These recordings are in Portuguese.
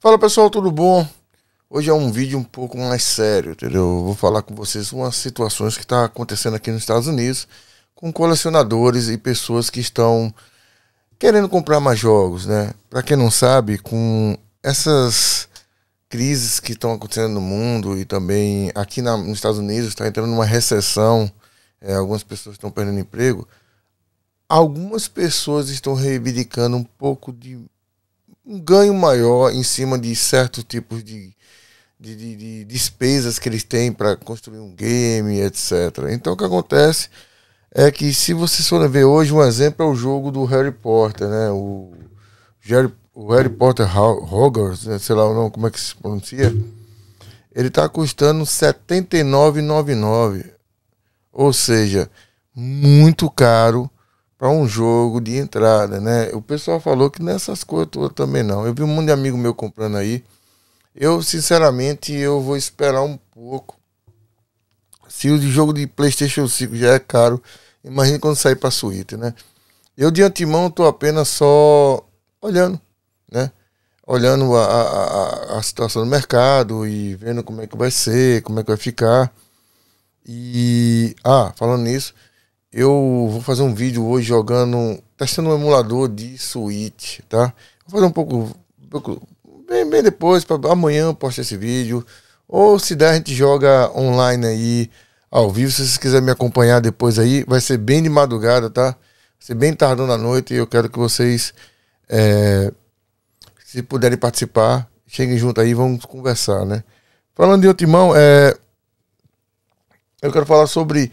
Fala pessoal, tudo bom? Hoje é um vídeo um pouco mais sério, entendeu? Eu vou falar com vocês umas situações que está acontecendo aqui nos Estados Unidos com colecionadores e pessoas que estão querendo comprar mais jogos, né? Para quem não sabe, com essas crises que estão acontecendo no mundo e também aqui na, nos Estados Unidos está entrando uma recessão, é, algumas pessoas estão perdendo emprego algumas pessoas estão reivindicando um pouco de um ganho maior em cima de certo tipos de, de, de, de despesas que eles têm para construir um game, etc. Então o que acontece é que se você for ver hoje, um exemplo é o jogo do Harry Potter, né? O, Jerry, o Harry Potter Hogwarts, né? sei lá ou não como é que se pronuncia, ele está custando R$ 79,99. Ou seja, muito caro para um jogo de entrada, né? O pessoal falou que nessas coisas todas também não. Eu vi um monte de amigo meu comprando aí. Eu, sinceramente, eu vou esperar um pouco. Se o jogo de PlayStation 5 já é caro, imagina quando sair para suíte, né? Eu de antemão tô apenas só olhando, né? Olhando a, a, a situação do mercado e vendo como é que vai ser, como é que vai ficar. E ah, falando nisso, eu vou fazer um vídeo hoje jogando, testando um emulador de Switch, tá? Vou fazer um pouco, um pouco bem, bem, depois, pra, amanhã eu posto esse vídeo. Ou se der, a gente joga online aí, ao vivo. Se vocês quiserem me acompanhar depois aí, vai ser bem de madrugada, tá? Vai ser bem tardão na noite e eu quero que vocês, é, se puderem participar, cheguem junto aí vamos conversar, né? Falando de Otimão, é, eu quero falar sobre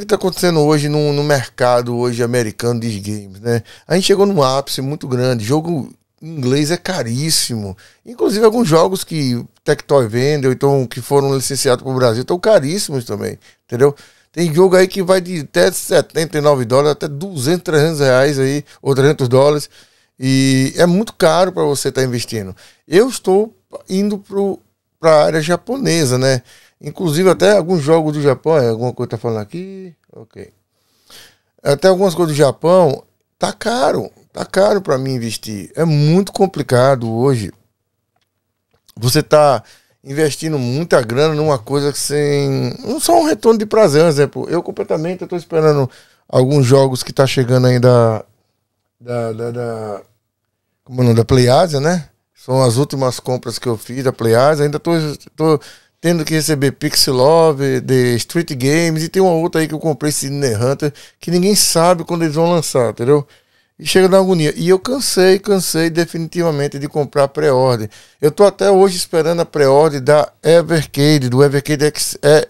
que está acontecendo hoje no, no, mercado hoje americano de games, né? A gente chegou num ápice muito grande. Jogo inglês é caríssimo. Inclusive alguns jogos que Tectoy vende, ou então que foram licenciados para o Brasil, estão caríssimos também, entendeu? Tem jogo aí que vai de até 79 dólares até 200, 300 reais aí, ou 300 dólares. E é muito caro para você estar tá investindo. Eu estou indo para a área japonesa, né? Inclusive até alguns jogos do Japão, é, alguma coisa tá falando aqui, ok. Até algumas coisas do Japão, tá caro, tá caro para mim investir. É muito complicado hoje. Você tá investindo muita grana numa coisa que sem. Não só um retorno de prazer, exemplo. Eu completamente eu tô esperando alguns jogos que tá chegando aí da. Da. da, da como é Da Playasia, né? São as últimas compras que eu fiz da Playasia, Ainda tô, tô tendo que receber Pixel Love, The Street Games e tem uma outra aí que eu comprei, Sidney Hunter, que ninguém sabe quando eles vão lançar, entendeu? E chega na agonia. E eu cansei, cansei definitivamente de comprar pré-ordem. Eu tô até hoje esperando a pré-ordem da Evercade, do Evercade X, é,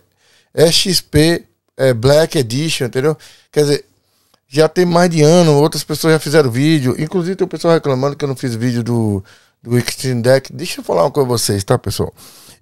é XP é, Black Edition, entendeu? Quer dizer, já tem mais de ano, outras pessoas já fizeram vídeo. Inclusive tem o pessoal reclamando que eu não fiz vídeo do, do Extreme Deck. Deixa eu falar uma coisa pra vocês, tá, pessoal?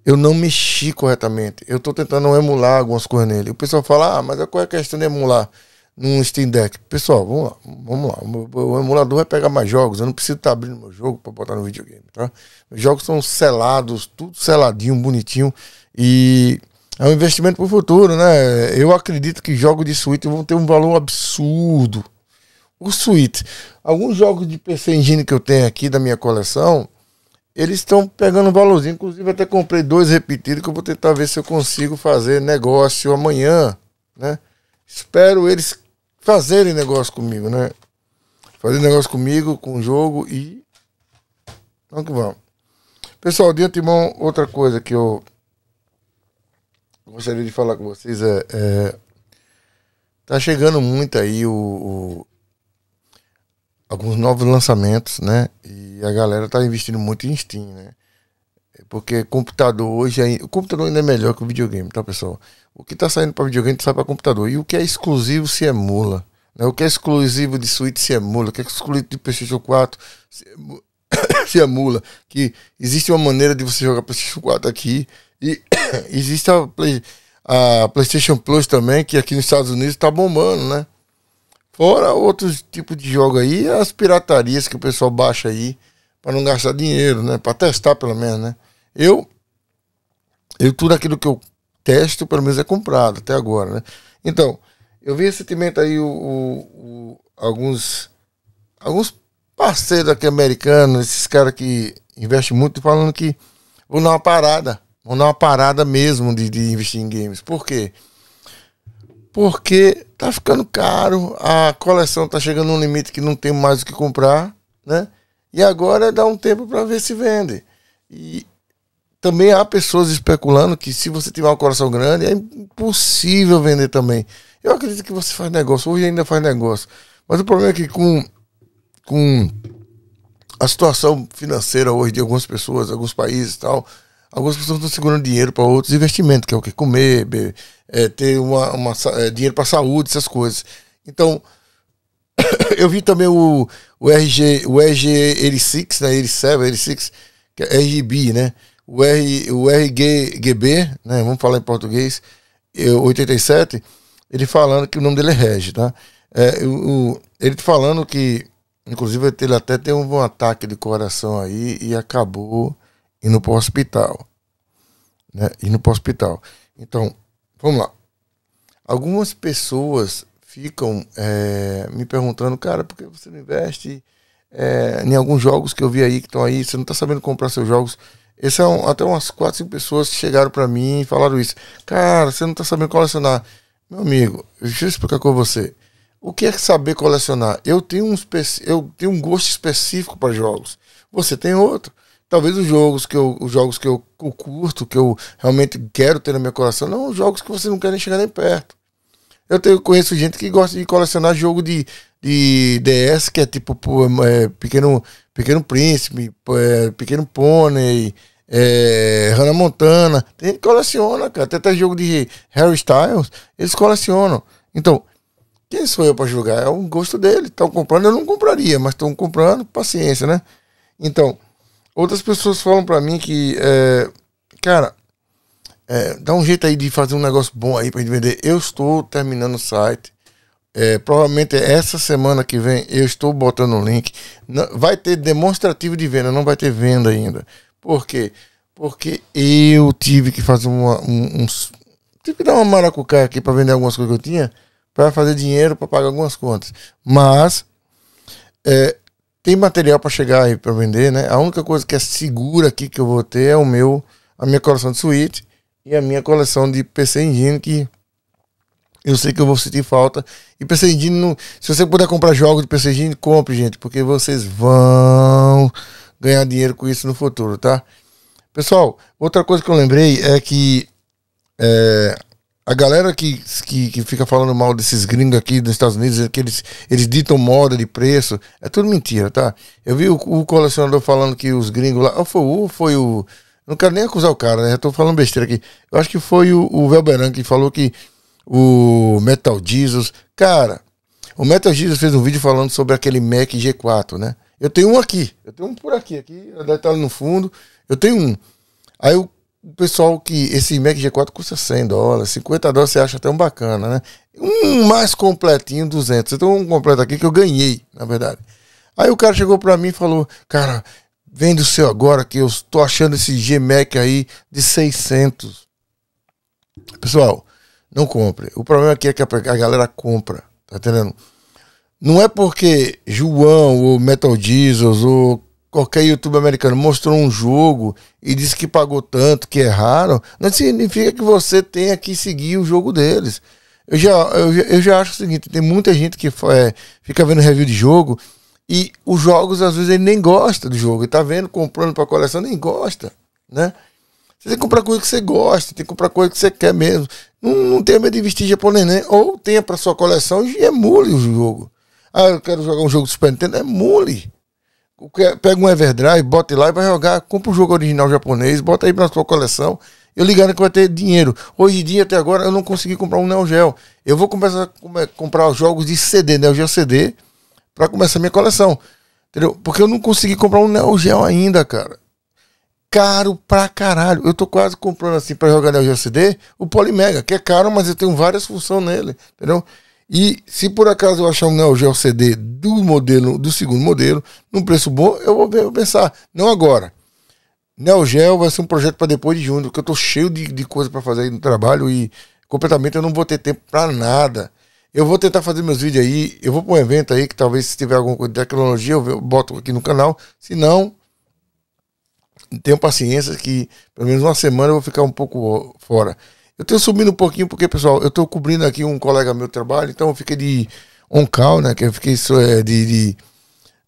eu não mexi corretamente. Eu estou tentando emular algumas coisas nele. O pessoal fala, ah, mas é qual é a questão de emular num Steam Deck? Pessoal, vamos lá, vamos lá. O, emulador vai pegar mais jogos. Eu não preciso estar tá abrindo meu jogo para botar no videogame, tá? Os jogos são selados, tudo seladinho, bonitinho. E é um investimento para o futuro, né? Eu acredito que jogos de Switch vão ter um valor absurdo. O Switch. Alguns jogos de PC Engine que eu tenho aqui da minha coleção, eles estão pegando um valorzinho. Inclusive, até comprei dois repetidos que eu vou tentar ver se eu consigo fazer negócio amanhã, né? Espero eles fazerem negócio comigo, né? Fazer negócio comigo, com o jogo e. Vamos que vamos. Pessoal, de antemão, outra coisa que eu gostaria de falar com vocês é. é tá chegando muito aí o, o alguns novos lançamentos, né? E a galera tá investindo muito em Steam, né? Porque computador hoje é... O computador ainda é melhor que o videogame, tá, pessoal? O que tá saindo para videogame sai para computador. E o que é exclusivo se emula. É né? O que é exclusivo de Switch se emula. É o que é exclusivo de PlayStation 4 se emula. É se emula. Que existe uma maneira de você jogar PlayStation 4 aqui. E existe a, Play... a PlayStation Plus também, que aqui nos Estados Unidos tá bombando, né? Fora outros tipos de jogo aí, as piratarias que o pessoal baixa aí para não gastar dinheiro, né? Para testar pelo menos, né? Eu eu tudo aquilo que eu testo pelo menos é comprado até agora, né? Então, eu vi recentemente aí o, o, o, alguns alguns parceiros aqui americanos, esses caras que investem muito falando que vão dar uma parada, vão dar uma parada mesmo de, de investir em games. Por quê? Porque porque tá ficando caro, a coleção tá chegando num limite que não tem mais o que comprar, né? E agora dá um tempo para ver se vende. E também há pessoas especulando que se você tiver uma coleção grande, é impossível vender também. Eu acredito que você faz negócio, hoje ainda faz negócio. Mas o problema é que com, com a situação financeira hoje de algumas pessoas, alguns países e tal, Algumas pessoas estão segurando dinheiro para outros investimentos, que é o que? Comer, beber, é, ter uma, uma é, dinheiro para saúde, essas coisas. Então, eu vi também o, o RG, o RG86, né? ele 6 que é RGB, né? O, R, o RGB, né? Vamos falar em português, 87, é, ele falando que o nome dele é Regi, tá? É, o, ele falando que, inclusive, ele até teve um ataque de coração aí e acabou indo para o hospital. Né? Indo para o hospital. Então, vamos lá. Algumas pessoas ficam é, me perguntando, cara, por que você não investe é, em alguns jogos que eu vi aí, que estão aí, você não está sabendo comprar seus jogos. Esse é um, até umas 4, 5 pessoas chegaram para mim e falaram isso. Cara, você não está sabendo colecionar. Meu amigo, deixa eu explicar com você. O que é saber colecionar? Eu tenho um, eu tenho um gosto específico para jogos. Você tem outro. Talvez os jogos que eu, os jogos que eu, eu curto, que eu realmente quero ter no meu coração, não os jogos que você não quer nem chegar nem perto. Eu tenho, conheço gente que gosta de colecionar jogo de, de DS, que é tipo pô, é, é pequeno, pequeno Príncipe, é, Pequeno Pônei, é, Hannah Montana. Tem gente que coleciona, cara. Tem até jogo de Harry Styles, eles colecionam. Então, quem sou eu para julgar? É um gosto dele. Estão comprando, eu não compraria, mas estão comprando, paciência, né? Então, Outras pessoas falam para mim que, é, cara, é, dá um jeito aí de fazer um negócio bom aí pra gente vender. Eu estou terminando o site. É, provavelmente essa semana que vem eu estou botando o um link. vai ter demonstrativo de venda, não vai ter venda ainda. Por quê? Porque eu tive que fazer uma. Um, um, tive que dar uma maracucá aqui para vender algumas coisas que eu tinha. para fazer dinheiro para pagar algumas contas. Mas. É, tem material para chegar aí para vender, né? A única coisa que é segura aqui que eu vou ter é o meu, a minha coleção de suíte e a minha coleção de PC Engine que eu sei que eu vou sentir falta. E PC Engine, não, se você puder comprar jogos de PC Engine, compre, gente, porque vocês vão ganhar dinheiro com isso no futuro, tá? Pessoal, outra coisa que eu lembrei é que é, a galera que, que, que, fica falando mal desses gringos aqui dos Estados Unidos, é que eles, eles ditam moda de preço, é tudo mentira, tá? Eu vi o, o colecionador falando que os gringos lá. Ah, foi o. Foi o não quero nem acusar o cara, né? Eu tô falando besteira aqui. Eu acho que foi o, o Velberan que falou que o Metal Jesus. Cara, o Metal Jesus fez um vídeo falando sobre aquele Mac G4, né? Eu tenho um aqui. Eu tenho um por aqui. Aqui, deve estar no fundo. Eu tenho um. Aí o pessoal que esse Mac G4 custa 100 dólares, 50 dólares você acha até um bacana, né? Um mais completinho, 200. Então um completo aqui que eu ganhei, na verdade. Aí o cara chegou para mim e falou: "Cara, vende o seu agora que eu estou achando esse G Mac aí de 600". Pessoal, não compre. O problema aqui é que a galera compra, tá entendendo? Não é porque João ou Metal Jesus ou qualquer YouTube americano mostrou um jogo e disse que pagou tanto, que erraram, não significa que você tenha que seguir o jogo deles. Eu já, eu, eu já acho o seguinte: tem muita gente que é, fica vendo review de jogo e os jogos, às vezes, ele nem gosta do jogo. Ele tá vendo, comprando para coleção, nem gosta, né? Você tem que comprar coisa que você gosta, tem que comprar coisa que você quer mesmo. Não, não tenha medo de vestir japonês, neném. Ou tenha para sua coleção e emule o jogo. Ah, eu quero jogar um jogo do Super Nintendo, emule. É, pega um Everdrive, bota lá e vai jogar, compra o jogo original japonês, bota aí pra sua coleção. Eu ligando que vai ter dinheiro. Hoje em dia, até agora, eu não consegui comprar um Neo Geo. Eu vou começar a comprar jogos de CD, Neo Geo CD, pra começar a minha coleção. Entendeu? Porque eu não consegui comprar um Neo Geo ainda, cara. Caro pra caralho. Eu tô quase comprando assim pra jogar Neo Geo CD o Polymega, que é caro, mas eu tenho várias funções nele. Entendeu? E se por acaso eu achar um Neo Geo CD do modelo, do segundo modelo, num preço bom, eu vou, vou pensar. Não agora. Neo Geo vai ser um projeto para depois de junho, porque eu estou cheio de, de coisa para fazer aí no trabalho e completamente eu não vou ter tempo para nada. Eu vou tentar fazer meus vídeos aí, eu vou para um evento aí que talvez se tiver alguma coisa de tecnologia eu boto aqui no canal, se não, tenho paciência que pelo menos uma semana eu vou ficar um pouco fora. Eu tenho subindo um pouquinho porque, pessoal, eu estou cobrindo aqui um colega meu de trabalho, então eu fiquei de on-call, né? Que eu fiquei é, de, de,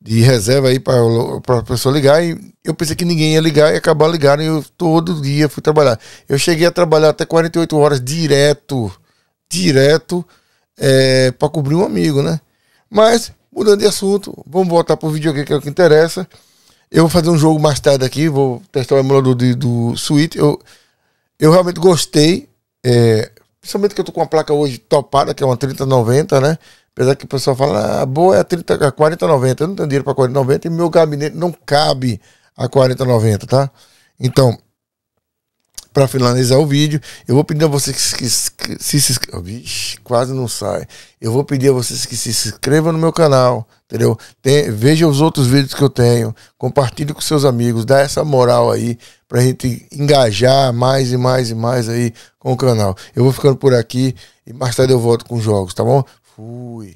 de reserva aí para a pessoa ligar. E eu pensei que ninguém ia ligar e acabar ligando. E eu todo dia fui trabalhar. Eu cheguei a trabalhar até 48 horas direto, direto, é, para cobrir um amigo, né? Mas, mudando de assunto, vamos voltar para o vídeo aqui que é o que interessa. Eu vou fazer um jogo mais tarde aqui, vou testar o emulador do, do Switch. Eu, eu realmente gostei é, principalmente que eu tô com uma placa hoje topada, que é uma 3090, né? Apesar que o pessoal fala, ah, boa é a, 30, a 4090. Eu não tenho dinheiro para 4090 e meu gabinete não cabe a 4090, tá? Então, para finalizar o vídeo, eu vou pedir a vocês que, que se, se Vixe, quase não sai. Eu vou pedir a vocês que se inscrevam no meu canal, entendeu? Tem, veja os outros vídeos que eu tenho, compartilhe com seus amigos, dá essa moral aí, para a gente engajar mais e mais e mais aí com o canal. Eu vou ficando por aqui e mais tarde eu volto com jogos, tá bom? Fui.